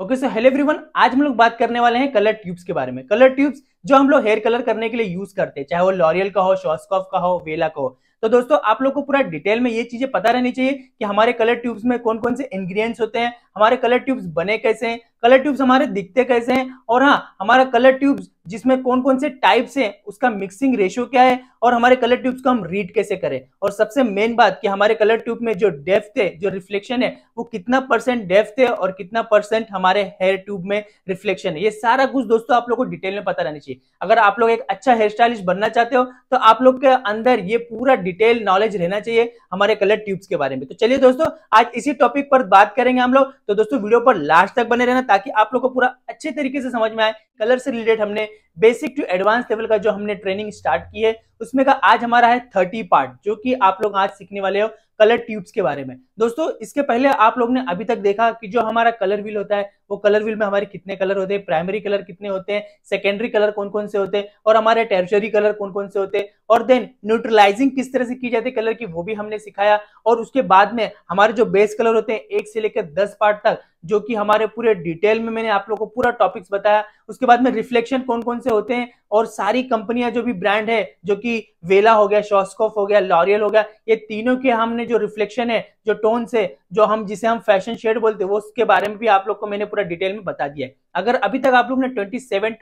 okay so hello everyone आज हम लोग बात करने वाले हैं कलर ट्यूब्स के बारे में कलर ट्यूब्स जो हम लोग हेयर कलर करने के लिए यूज करते हैं चाहे वो लॉरियल का हो शॉस्कॉफ का हो वेला का हो तो दोस्तों आप लोग को पूरा डिटेल में ये चीजें पता रहनी चाहिए कि हमारे कलर ट्यूब्स में कौन कौन से इंग्रेडिएंट्स होते हैं हमारे कलर ट्यूब्स बने कैसे हैं कलर ट्यूब्स हमारे दिखते कैसे हैं और हाँ हमारा कलर ट्यूब्स जिसमें कौन कौन से टाइप्स हैं उसका मिक्सिंग रेशियो क्या है और हमारे कलर ट्यूब्स को हम रीड कैसे करें और सबसे मेन बात कि हमारे कलर ट्यूब में जो डेफ्थ है जो रिफ्लेक्शन है वो कितना परसेंट डेफ्थ है और कितना परसेंट हमारे हेयर ट्यूब में रिफ्लेक्शन है ये सारा कुछ दोस्तों आप लोग को डिटेल में पता रहना चाहिए अगर आप लोग एक अच्छा हेयर स्टाइलिश बनना चाहते हो तो आप लोग के अंदर ये पूरा डिटेल नॉलेज रहना चाहिए हमारे कलर ट्यूब्स के बारे में तो चलिए दोस्तों आज इसी टॉपिक पर बात करेंगे हम लोग तो दोस्तों वीडियो पर लास्ट तक बने रहना ताकि आप लोग को पूरा अच्छे तरीके से समझ में आए कलर से रिलेटेड हमने बेसिक टू एडवांस लेवल का जो हमने ट्रेनिंग स्टार्ट की है उसमें का आज हमारा है थर्टी पार्ट जो कि आप लोग आज सीखने वाले हो कलर ट्यूब्स के बारे में दोस्तों इसके पहले आप लोग ने अभी तक देखा कि जो हमारा कलर व्हील होता है वो कलर व्हील में हमारे कितने कलर होते हैं प्राइमरी कलर कितने होते हैं सेकेंडरी कलर कौन कौन से होते हैं और हमारे टेरिशरी कलर कौन कौन से होते हैं और देन न्यूट्रलाइजिंग किस तरह से की जाती है कलर की वो भी हमने सिखाया और उसके बाद में हमारे जो बेस कलर होते हैं एक से लेकर दस पार्ट तक जो कि हमारे पूरे डिटेल में मैंने आप लोगों को पूरा टॉपिक्स बताया उसके बाद में रिफ्लेक्शन कौन कौन से होते हैं और सारी कंपनियां जो भी ब्रांड है जो कि वेला हो गया शॉस्कोफ हो गया लॉरियल हो गया ये तीनों के हमने जो रिफ्लेक्शन है जो टोन से जो हम जिसे हम फैशन शेड बोलते हैं वो उसके बारे में भी आप लोग को मैंने पूरा डिटेल में बता दिया है अगर अभी तक आप लोग ने ट्वेंटी सेवन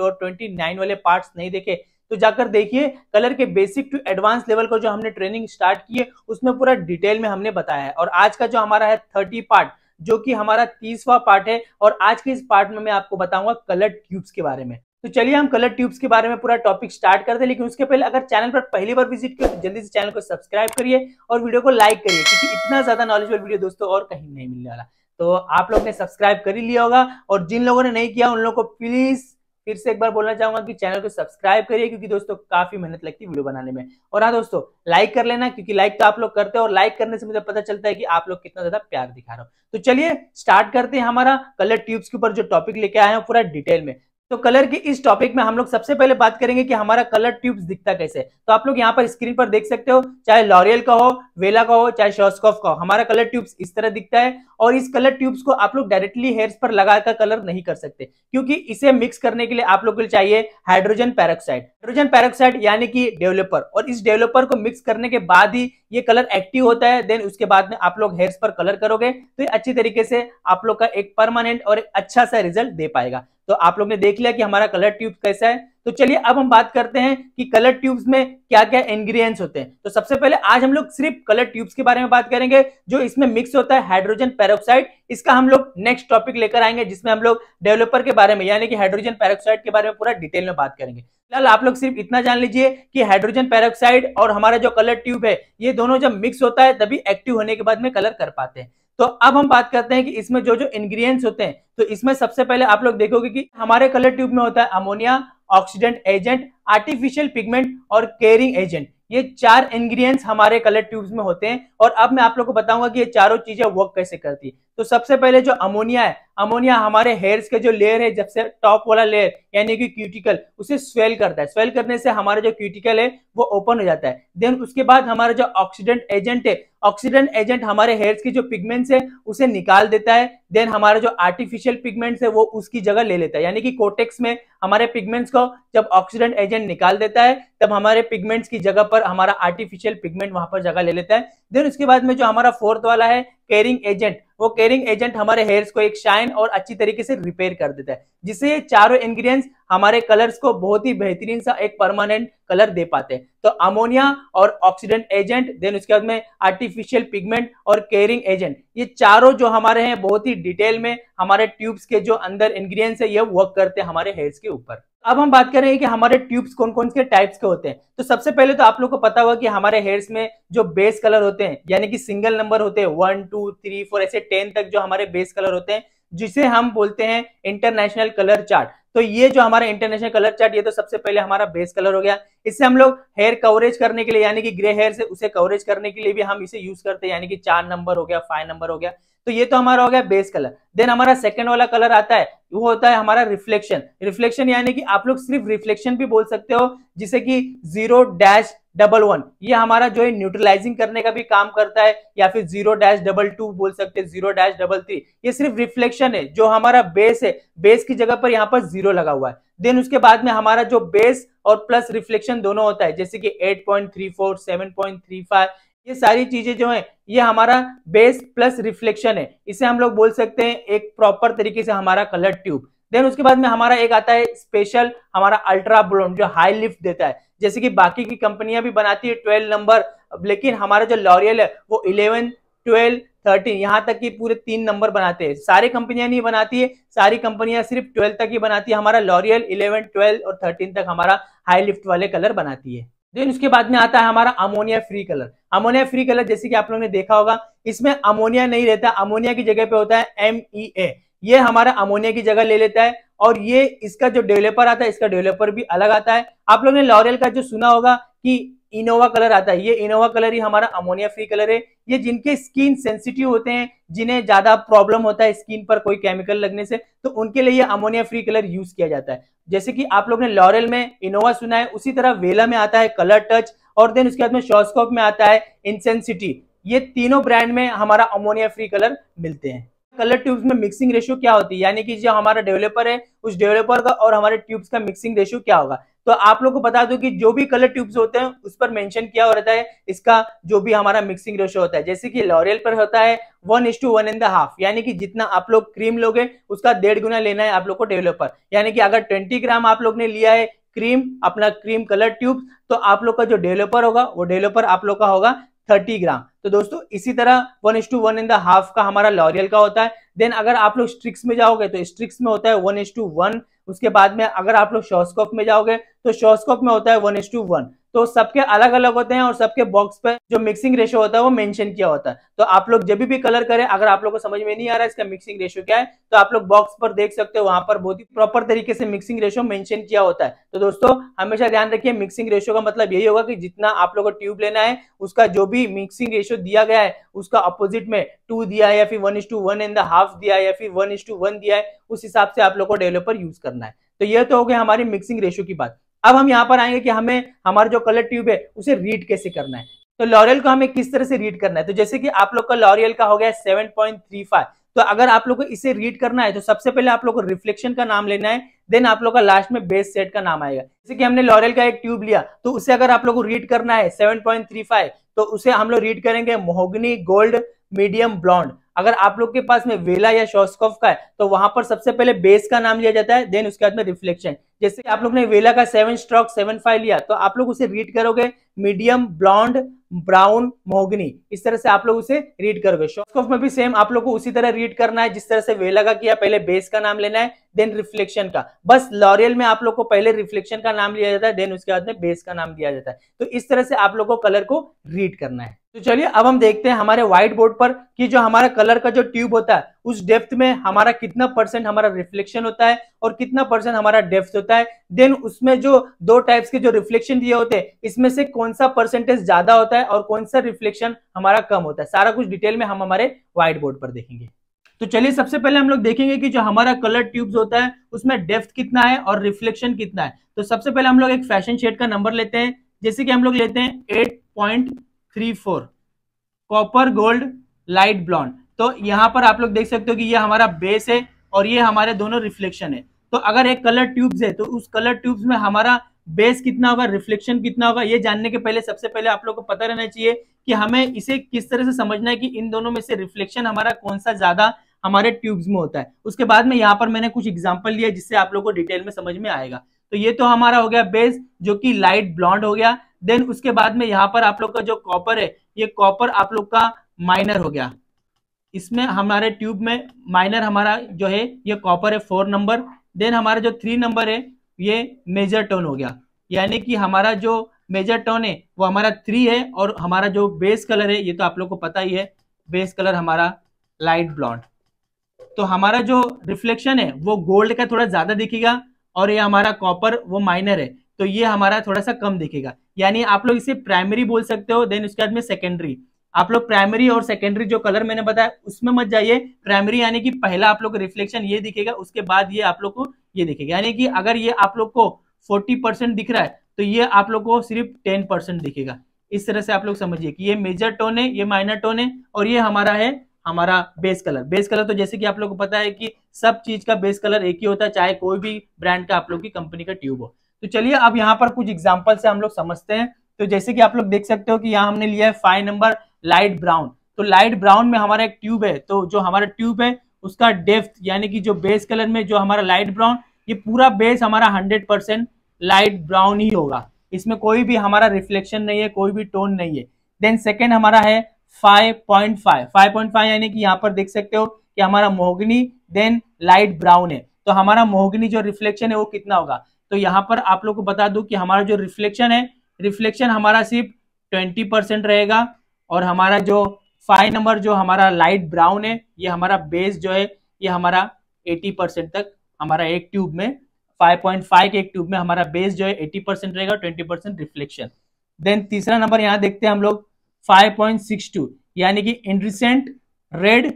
और ट्वेंटी वाले पार्ट नहीं देखे तो जाकर देखिए कलर के बेसिक टू एडवांस लेवल को जो हमने ट्रेनिंग स्टार्ट की है उसमें पूरा डिटेल में हमने बताया है और आज का जो हमारा है थर्टी पार्ट जो कि हमारा तीसवा पार्ट है और आज के इस पार्ट में मैं आपको बताऊंगा कलर ट्यूब्स के बारे में तो चलिए हम कलर ट्यूब्स के बारे में पूरा टॉपिक स्टार्ट करते हैं लेकिन उसके पहले अगर चैनल पर पहली बार विजिट करें तो जल्दी से चैनल को सब्सक्राइब करिए और वीडियो को लाइक करिए क्योंकि इतना ज्यादा नॉलेजेबल वीडियो दोस्तों और कहीं नहीं मिलने वाला तो आप लोग ने सब्सक्राइब कर ही लिया होगा और जिन लोगों ने नहीं किया उन लोगों को प्लीज फिर से एक बार बोलना चाहूंगा कि चैनल को सब्सक्राइब करिए क्योंकि दोस्तों काफी मेहनत लगती है वीडियो बनाने में और हाँ दोस्तों लाइक कर लेना क्योंकि लाइक तो आप लोग करते हैं और लाइक करने से मुझे पता चलता है कि आप लोग कितना ज्यादा प्यार दिखा रहे हो तो चलिए स्टार्ट करते हैं हमारा कलर ट्यूब्स के ऊपर जो टॉपिक लेके आए हैं पूरा डिटेल में तो कलर के इस टॉपिक में हम लोग सबसे पहले बात करेंगे कि हमारा कलर ट्यूब्स दिखता कैसे तो आप लोग यहाँ पर स्क्रीन पर देख सकते हो चाहे लॉरियल का हो वेला का हो चाहे शॉस्कॉफ का हो हमारा कलर ट्यूब्स इस तरह दिखता है और इस कलर ट्यूब्स को आप लोग डायरेक्टली हेयर्स पर लगाकर कलर नहीं कर सकते क्योंकि इसे मिक्स करने के लिए आप लोग को चाहिए हाइड्रोजन पैरोक्साइड हाइड्रोजन पैरोक्साइड यानी कि डेवलपर और इस डेवलपर को मिक्स करने के बाद ही ये कलर एक्टिव होता है देन उसके बाद में आप लोग हेयर्स पर कलर करोगे तो ये अच्छी तरीके से आप लोग का एक परमानेंट और एक अच्छा सा रिजल्ट दे पाएगा तो आप लोग ने देख लिया कि हमारा कलर ट्यूब कैसा है तो चलिए अब हम बात करते हैं कि कलर ट्यूब्स में क्या क्या इंग्रीडियंट्स होते हैं तो सबसे पहले आज हम लोग सिर्फ कलर ट्यूब्स के बारे में बात करेंगे जो इसमें मिक्स होता है हाइड्रोजन पेरोक्साइड इसका हम लोग नेक्स्ट टॉपिक लेकर आएंगे जिसमें हम लोग डेवलपर के बारे में यानी कि हाइड्रोजन पेरोक्साइड के बारे में पूरा डिटेल में बात करेंगे फिलहाल आप लोग सिर्फ इतना जान लीजिए कि हाइड्रोजन पेरोक्साइड और हमारा जो कलर ट्यूब है ये दोनों जब मिक्स होता है तभी एक्टिव होने के बाद में कलर कर पाते हैं तो अब हम बात करते हैं कि इसमें जो जो इंग्रेडिएंट्स होते हैं तो इसमें सबसे पहले आप लोग देखोगे कि हमारे कलर ट्यूब में होता है ammonia oxidant agent artificial pigment और केयरिंग एजेंट ये चार इंग्रेडिएंट्स हमारे कलर ट्यूब्स में होते हैं और अब मैं आप लोग को बताऊंगा कि ये चारों चीजें वर्क कैसे करती है तो सबसे पहले जो अमोनिया है अमोनिया हमारे हेयर्स के जो लेयर है जब से टॉप वाला लेयर यानी कि क्यूटिकल उसे स्वेल करता है स्वेल करने से हमारा जो क्यूटिकल है वो ओपन हो जाता है देन उसके बाद हमारा जो ऑक्सीडेंट एजेंट है ऑक्सीडेंट एजेंट हमारे हेयर्स के जो पिगमेंट्स है उसे निकाल देता है देन हमारा जो आर्टिफिशियल पिगमेंट्स है वो उसकी जगह ले लेता है यानी कि कोटेक्स में हमारे पिगमेंट्स को जब ऑक्सीडेंट एजेंट निकाल देता है तब हमारे पिगमेंट्स की जगह पर पर हमारा आर्टिफिशियल पिगमेंट वहां पर जगह ले लेता है देन उसके बाद में जो हमारा फोर्थ वाला है केयरिंग एजेंट वो केयरिंग एजेंट हमारे हेयर्स को एक शाइन और अच्छी तरीके से रिपेयर कर देता है जिससे ये चारों इंग्रेडिएंट्स हमारे कलर्स को बहुत ही बेहतरीन सा एक परमानेंट कलर दे पाते हैं तो अमोनिया और ऑक्सीडेंट एजेंट देन उसके बाद में आर्टिफिशियल पिगमेंट और केयरिंग एजेंट ये चारों जो हमारे हैं बहुत ही डिटेल में हमारे ट्यूब्स के जो अंदर इंग्रीडियंट्स है ये वर्क करते हैं हमारे हेयर्स के ऊपर अब हम बात करें कि हमारे ट्यूब्स कौन कौन से टाइप्स के होते हैं तो सबसे पहले तो आप लोग को पता हुआ कि हमारे हेयर्स में जो बेस कलर होते होते हैं यानी कि सिंगल नंबर होते हैं वन टू थ्री फोर ऐसे टेन तक जो हमारे बेस कलर होते हैं जिसे हम बोलते हैं इंटरनेशनल कलर चार्ट तो ये जो हमारा इंटरनेशनल कलर चार्ट ये तो सबसे पहले हमारा बेस कलर हो गया इससे हम लोग हेयर कवरेज करने के लिए यानी कि ग्रे हेयर से उसे कवरेज करने के लिए भी हम इसे यूज करते हैं यानी कि चार नंबर हो गया फाइव नंबर हो गया तो ये तो हमारा हो गया बेस कलर देन हमारा सेकंड वाला कलर आता है वो होता है हमारा रिफ्लेक्शन रिफ्लेक्शन यानी कि आप लोग सिर्फ रिफ्लेक्शन भी बोल सकते हो जिसे कि जीरो डैश डबल वन ये हमारा जो है न्यूट्रलाइजिंग करने का भी काम करता है या फिर जीरो डैश डबल टू बोल सकते हैं जीरो डैश डबल थ्री ये सिर्फ रिफ्लेक्शन है जो हमारा बेस है बेस की जगह पर यहाँ पर जीरो लगा हुआ है देन उसके बाद में हमारा जो बेस और प्लस रिफ्लेक्शन दोनों होता है जैसे कि eight point three four seven point three five ये सारी चीजें जो है ये हमारा बेस प्लस रिफ्लेक्शन है इसे हम लोग बोल सकते हैं एक प्रॉपर तरीके से हमारा कलर ट्यूब देन उसके बाद में हमारा एक आता है स्पेशल हमारा अल्ट्रा ब्लोन जो हाई लिफ्ट देता है जैसे कि बाकी की कंपनियां भी बनाती है ट्वेल्व नंबर लेकिन हमारा जो लॉरियल है वो इलेवन ट्वेल्व थर्टीन यहाँ तक कि पूरे तीन नंबर बनाते हैं सारी कंपनियां नहीं बनाती है सारी कंपनियां सिर्फ ट्वेल्व तक ही बनाती है हमारा लॉरियल इलेवन ट्वेल्व और थर्टीन तक हमारा हाई लिफ्ट वाले कलर बनाती है देन उसके बाद में आता है हमारा ammonia free colour ammonia free colour जैसे कि आप लोगों ने देखा होगा इसमें अमोनिया नहीं रहता अमोनिया की जगह पे होता है एम ई ए ये हमारा अमोनिया की जगह ले लेता है और ये इसका जो डेवलपर आता है इसका डेवलपर भी अलग आता है आप लोगों ने लॉरियल का जो सुना होगा कि इनोवा कलर आता है ये इनोवा कलर ही हमारा अमोनिया फ्री कलर है ये जिनके स्किन सेंसिटिव होते हैं जिन्हें ज्यादा प्रॉब्लम होता है स्किन पर कोई केमिकल लगने से तो उनके लिए ये अमोनिया फ्री कलर यूज किया जाता है जैसे कि आप लोग ने लॉरेल में इनोवा सुना है उसी तरह वेला में आता है कलर टच और देन उसके बाद में शॉस्कोप में आता है इनसेंसिटी ये तीनों ब्रांड में हमारा अमोनिया फ्री कलर मिलते हैं कलर ट्यूब्स में मिक्सिंग रेशियो क्या होती है यानी कि जो हमारा डेवलपर है उस डेवलपर का और हमारे ट्यूब्स का मिक्सिंग रेशियो क्या होगा तो आप लोग को बता दो कि जो भी कलर ट्यूब्स होते हैं उस पर मेंशन किया हो रहता है इसका जो भी हमारा मिक्सिंग रेशियो होता है जैसे कि लॉरियल पर होता है one is to one and half यानी कि जितना आप लोग क्रीम लोगे उसका डेढ़ गुना लेना है आप लोग को डेवलपर यानी कि अगर ट्वेंटी ग्राम आप लोग ने लिया है क्रीम अपना क्रीम कलर ट्यूब तो आप लोग का जो डेवलपर होगा वो डेवलपर आप लोग का होगा थर्टी ग्राम तो दोस्तों इसी तरह one is to one in the half का हमारा लॉरियल का होता है देन अगर आप लोग स्ट्रिक्स में जाओगे तो स्ट्रिक्स में होता है वन एस टू वन उसके बाद में अगर आप लोग शॉस्कोप में जाओगे तो शॉस्कोप में होता है वन एस टू वन तो सबके अलग अलग होते हैं और सबके बॉक्स पे जो मिक्सिंग रेशो होता है वो मेंशन किया होता है तो आप लोग जब भी कलर करें अगर आप लोगों को समझ में नहीं आ रहा है इसका मिक्सिंग रेशो क्या है तो आप लोग बॉक्स पर देख सकते हो वहां पर बहुत ही प्रॉपर तरीके से मिक्सिंग रेशो मेंशन किया होता है तो दोस्तों हमेशा ध्यान रखिए मिक्सिंग रेशो का मतलब यही होगा कि जितना आप लोग को ट्यूब लेना है उसका जो भी मिक्सिंग रेशो दिया गया है उसका अपोजिट में टू दिया है या फिर one is to one and half दिया है या फिर वन इज टू वन दिया है उस हिसाब से आप लोग को डेवलपर यूज करना है तो यह तो हो गया हमारी मिक्सिंग रेशो की बात अब हम यहाँ पर आएंगे कि हमें हमारा जो कलर ट्यूब है उसे रीड कैसे करना है तो लॉरियल को हमें किस तरह से रीड करना है तो जैसे कि आप लोग का लॉरियल का हो गया सेवन पॉइंट थ्री फाइव तो अगर आप लोग को इसे रीड करना है तो सबसे पहले आप लोग को रिफ्लेक्शन का नाम लेना है देन आप लोग का लास्ट में बेस सेट का नाम आएगा जैसे कि हमने लॉरियल का एक ट्यूब लिया तो उसे अगर आप लोग को रीड करना है सेवन पॉइंट थ्री फाइव तो उसे हम लोग रीड करेंगे मोहगनी गोल्ड मीडियम ब्लॉन्ड अगर आप लोग के पास में वेला या शॉस्कॉफ का है तो वहां पर सबसे पहले बेस का नाम लिया जाता है देन उसके बाद में रिफ्लेक्शन जैसे आप लोग ने वेला का सेवन स्ट्रॉक सेवन फाइव लिया तो आप लोग उसे रीड करोगे मीडियम ब्लॉन्ड ब्राउन मोहगनी इस तरह से आप लोग उसे रीड करोगे शॉर्ट में भी सेम आप लोग को उसी तरह रीड करना है जिस तरह से वेला का किया पहले बेस का नाम लेना है देन रिफ्लेक्शन का बस लॉरियल में आप लोग को पहले रिफ्लेक्शन का नाम लिया जाता है देन उसके बाद में बेस का नाम दिया जाता है तो इस तरह से आप लोग को कलर को रीड करना है तो चलिए अब हम देखते हैं हमारे व्हाइट बोर्ड पर कि जो हमारा कलर का जो ट्यूब होता है उस डेप्थ में हमारा कितना परसेंट हमारा रिफ्लेक्शन होता है और कितना परसेंट हमारा डेप्थ होता है देन उसमें जो दो टाइप्स के जो रिफ्लेक्शन दिए होते हैं इसमें से कौन सा परसेंटेज ज्यादा होता है और कौन सा रिफ्लेक्शन हमारा कम होता है सारा कुछ डिटेल में हम हमारे व्हाइट बोर्ड पर देखेंगे तो चलिए सबसे पहले हम लोग देखेंगे कि जो हमारा कलर ट्यूब्स होता है उसमें डेप्थ कितना है और रिफ्लेक्शन कितना है तो सबसे पहले हम लोग एक फैशन शेड का नंबर लेते हैं जैसे कि हम लोग लेते हैं eight point three four copper gold light blonde तो यहाँ पर आप लोग देख सकते हो कि ये हमारा बेस है और ये हमारे दोनों रिफ्लेक्शन है तो अगर एक कलर ट्यूब्स है तो उस कलर ट्यूब्स में हमारा बेस कितना होगा रिफ्लेक्शन कितना होगा ये जानने के पहले सबसे पहले आप लोग को पता रहना चाहिए कि हमें इसे किस तरह से समझना है कि इन दोनों में से रिफ्लेक्शन हमारा कौन सा ज्यादा हमारे ट्यूब्स में होता है उसके बाद में यहाँ पर मैंने कुछ एग्जाम्पल लिया जिससे आप लोग को डिटेल में समझ में आएगा तो ये तो हमारा हो गया बेस जो कि लाइट ब्लॉन्ड हो गया देन उसके बाद में यहाँ पर आप लोग का जो कॉपर है ये कॉपर आप लोग का माइनर हो गया इसमें हमारे ट्यूब में माइनर हमारा जो है ये कॉपर है फोर नंबर देन हमारा जो थ्री नंबर है ये मेजर टोन हो गया यानी कि हमारा जो मेजर टोन है वो हमारा थ्री है और हमारा जो बेस कलर है ये तो आप लोग को पता ही है बेस कलर हमारा लाइट ब्लॉन्ड तो हमारा जो रिफ्लेक्शन है वो गोल्ड का थोड़ा ज़्यादा दिखेगा और ये हमारा कॉपर वो माइनर है तो ये हमारा थोड़ा सा कम दिखेगा यानी आप लोग इसे प्राइमरी बोल सकते हो देन उसके बाद में सेकेंडरी आप लोग प्राइमरी और सेकेंडरी जो कलर मैंने बताया उसमें मत जाइए प्राइमरी यानी कि पहला आप लोग को रिफ्लेक्शन ये दिखेगा उसके बाद ये आप लोग को ये दिखेगा यानी कि अगर ये आप लोग को फोर्टी परसेंट दिख रहा है तो ये आप लोग को सिर्फ टेन परसेंट दिखेगा इस तरह से आप लोग समझिए कि ये मेजर टोन है ये माइनर टोन है और ये हमारा है हमारा बेस कलर बेस कलर तो जैसे कि आप लोग को पता है कि सब चीज का बेस कलर एक ही होता है चाहे कोई भी ब्रांड का आप लोग की कंपनी का ट्यूब हो तो चलिए अब यहाँ पर कुछ एग्जाम्पल से हम लोग समझते हैं तो जैसे कि आप लोग देख सकते हो कि यहाँ हमने लिया है फाइव नंबर लाइट ब्राउन तो लाइट ब्राउन में हमारा एक ट्यूब है तो जो हमारा ट्यूब है उसका डेफ्थ यानी कि जो बेस कलर में जो हमारा लाइट ब्राउन ये पूरा बेस हमारा हंड्रेड परसेंट लाइट ब्राउन ही होगा इसमें कोई भी हमारा रिफ्लेक्शन नहीं है कोई भी टोन नहीं है देन सेकेंड हमारा है 5.5 5.5 यानी कि यहाँ पर देख सकते हो कि हमारा मोहगनी देन लाइट ब्राउन है तो हमारा मोहगनी जो रिफ्लेक्शन है वो कितना होगा तो यहाँ पर आप लोग को बता दू कि हमारा जो रिफ्लेक्शन है रिफ्लेक्शन हमारा सिर्फ ट्वेंटी परसेंट रहेगा और हमारा जो फाइव नंबर जो हमारा लाइट ब्राउन है ये हमारा बेस जो है ये हमारा 80 परसेंट तक हमारा एक ट्यूब में 5.5 के एक ट्यूब में हमारा बेस जो है 80 परसेंट रहेगा 20 परसेंट रिफ्लेक्शन देन तीसरा नंबर यहाँ देखते हैं हम लोग 5.62 यानी कि इंड्रिसेंट रेड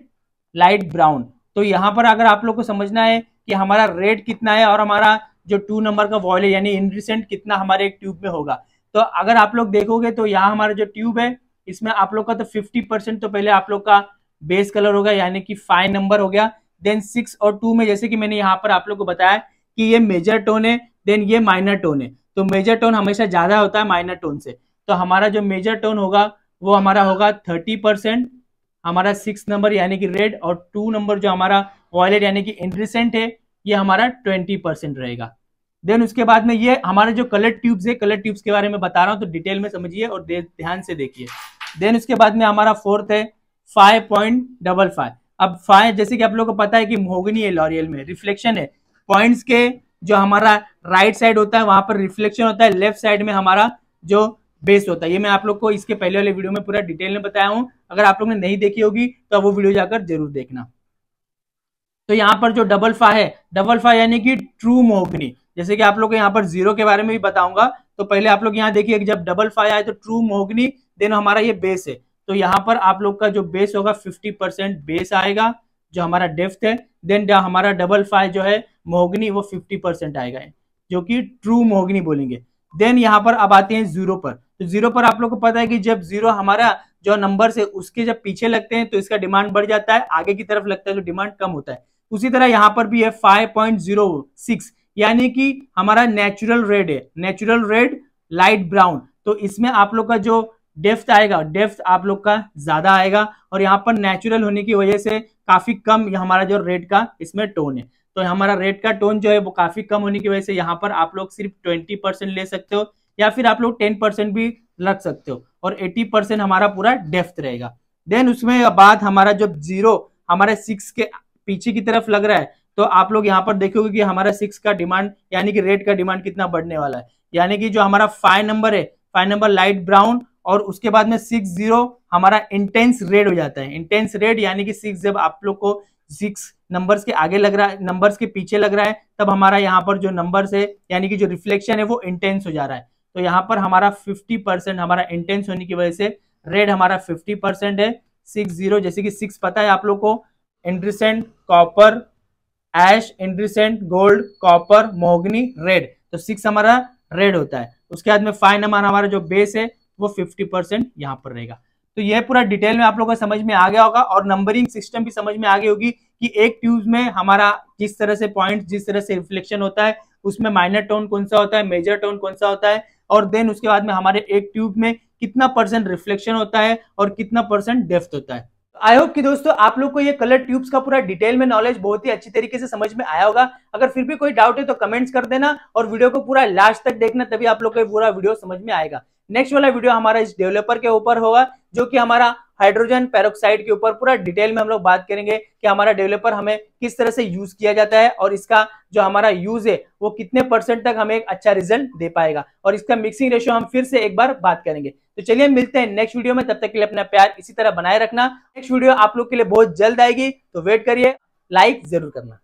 लाइट ब्राउन तो यहाँ पर अगर आप लोग को समझना है कि हमारा रेड कितना है और हमारा जो टू नंबर का वॉयल है यानी इंड्रिसेंट कितना हमारे एक ट्यूब में होगा तो अगर आप लोग देखोगे तो यहाँ हमारा जो ट्यूब है इसमें आप लोग का तो फिफ्टी परसेंट तो पहले आप लोग का बेस कलर होगा यानी कि फाइव नंबर हो गया देन सिक्स और टू में जैसे कि मैंने यहाँ पर आप लोग को बताया कि ये मेजर टोन है देन ये माइनर टोन है तो मेजर टोन हमेशा ज्यादा होता है माइनर टोन से तो हमारा जो मेजर टोन होगा वो हमारा होगा थर्टी परसेंट हमारा सिक्स नंबर यानी कि रेड और टू नंबर जो हमारा वॉयलेट यानी कि इंड्रिसेंट है ये हमारा ट्वेंटी परसेंट रहेगा देन उसके बाद में ये हमारे जो कलर ट्यूब्स है कलर ट्यूब्स के बारे में बता रहा हूँ तो डिटेल में समझिए और ध्यान से देखिए देन उसके बाद में हमारा फोर्थ है फाइव पॉइंट डबल फाइव अब फाइव जैसे कि आप लोगों को पता है कि मोहगनी है लॉरियल में रिफ्लेक्शन है पॉइंट्स के जो हमारा राइट साइड होता है वहां पर रिफ्लेक्शन होता है लेफ्ट साइड में हमारा जो बेस होता है ये मैं आप लोग को इसके पहले वाले वीडियो में पूरा डिटेल में बताया हूं अगर आप लोग ने नहीं देखी होगी तो वो वीडियो जाकर जरूर देखना तो यहाँ पर जो डबल फा है डबल फा यानी कि ट्रू मोहगनी जैसे कि आप लोग को यहाँ पर जीरो के बारे में भी बताऊंगा तो पहले आप लोग यहाँ देखिए जब डबल फाइव आए तो ट्रू मोहग्नी देन हमारा ये बेस है तो यहाँ पर आप लोग का जो बेस होगा फिफ्टी परसेंट बेस आएगा जो हमारा डेफ्थ है देन हमारा डबल फाइव जो है मोहगनी वो फिफ्टी परसेंट आएगा जो कि ट्रू मोहग्नी बोलेंगे देन यहाँ पर अब आते हैं जीरो पर तो जीरो पर आप लोग को पता है कि जब जीरो हमारा जो नंबर से उसके जब पीछे लगते हैं तो इसका डिमांड बढ़ जाता है आगे की तरफ लगता है तो डिमांड कम होता है उसी तरह यहाँ पर भी है फाइव पॉइंट जीरो सिक्स यानी कि हमारा नेचुरल रेड है नेचुरल रेड लाइट ब्राउन तो इसमें आप लोग का जो डेफ्थ आएगा डेफ्थ आप लोग का ज्यादा आएगा और यहाँ पर नेचुरल होने की वजह से काफी कम हमारा जो रेड का इसमें टोन है तो हमारा रेड का टोन जो है वो काफी कम होने की वजह से यहाँ पर आप लोग सिर्फ ट्वेंटी परसेंट ले सकते हो या फिर आप लोग टेन परसेंट भी लग सकते हो और एट्टी परसेंट हमारा पूरा डेफ्थ रहेगा देन उसमें बाद हमारा जब जीरो हमारे सिक्स के पीछे की तरफ लग रहा है तो आप लोग यहाँ पर देखोगे कि हमारा सिक्स का डिमांड यानी कि रेड का डिमांड कितना बढ़ने वाला है यानी कि जो हमारा फाइव नंबर है फाइव नंबर लाइट ब्राउन और उसके बाद में सिक्स जीरो हमारा इंटेंस रेड हो जाता है इंटेंस रेड यानी कि सिक्स जब आप लोग को सिक्स नंबर्स के आगे लग रहा है नंबर्स के पीछे लग रहा है तब हमारा यहाँ पर जो नंबर्स है यानी कि जो रिफ्लेक्शन है वो इंटेंस हो जा रहा है तो यहाँ पर हमारा फिफ्टी परसेंट हमारा इंटेंस होने की वजह से रेड हमारा फिफ्टी परसेंट है सिक्स जीरो जैसे कि सिक्स पता है आप लोग को iridescent copper ash iridescent gold copper mahogany red तो सिक्स हमारा रेड होता है उसके बाद में फाइव नंबर हमारा जो बेस है वो फिफ्टी परसेंट यहाँ पर रहेगा तो यह पूरा डिटेल में आप लोगों को समझ में आ गया होगा और नंबरिंग सिस्टम भी समझ में आ गई होगी कि एक ट्यूब में हमारा किस तरह से पॉइंट जिस तरह से रिफ्लेक्शन होता है उसमें माइनर टोन कौन सा होता है मेजर टोन कौन सा होता है और देन उसके बाद में हमारे एक ट्यूब में कितना परसेंट रिफ्लेक्शन होता है और कितना परसेंट डेफ्थ होता है आई होप कि दोस्तों आप लोग को ये कलर ट्यूब्स का पूरा डिटेल में नॉलेज बहुत ही अच्छी तरीके से समझ में आया होगा अगर फिर भी कोई डाउट है तो कमेंट्स कर देना और वीडियो को पूरा लास्ट तक देखना तभी आप लोग को पूरा वीडियो समझ में आएगा नेक्स्ट वाला वीडियो हमारा इस डेवलपर के ऊपर होगा जो कि हमारा हाइड्रोजन पेरोक्साइड के ऊपर पूरा डिटेल में हम लोग बात करेंगे कि हमारा डेवलपर हमें किस तरह से यूज किया जाता है और इसका जो हमारा यूज है वो कितने परसेंट तक हमें एक अच्छा रिजल्ट दे पाएगा और इसका मिक्सिंग रेशियो हम फिर से एक बार बात करेंगे तो चलिए मिलते हैं नेक्स्ट वीडियो में तब तक के लिए अपना प्यार इसी तरह बनाए रखना नेक्स्ट वीडियो आप लोग के लिए बहुत जल्द आएगी तो वेट करिए लाइक जरूर करना